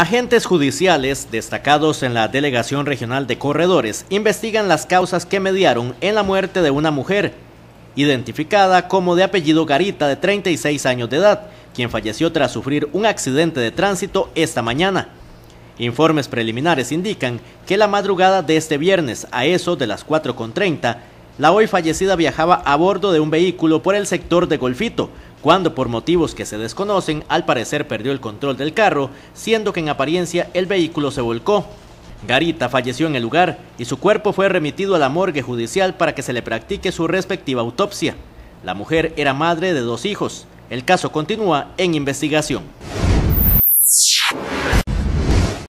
Agentes judiciales destacados en la Delegación Regional de Corredores investigan las causas que mediaron en la muerte de una mujer, identificada como de apellido Garita de 36 años de edad, quien falleció tras sufrir un accidente de tránsito esta mañana. Informes preliminares indican que la madrugada de este viernes a eso de las 4.30 la hoy fallecida viajaba a bordo de un vehículo por el sector de Golfito, cuando por motivos que se desconocen al parecer perdió el control del carro, siendo que en apariencia el vehículo se volcó. Garita falleció en el lugar y su cuerpo fue remitido a la morgue judicial para que se le practique su respectiva autopsia. La mujer era madre de dos hijos. El caso continúa en investigación.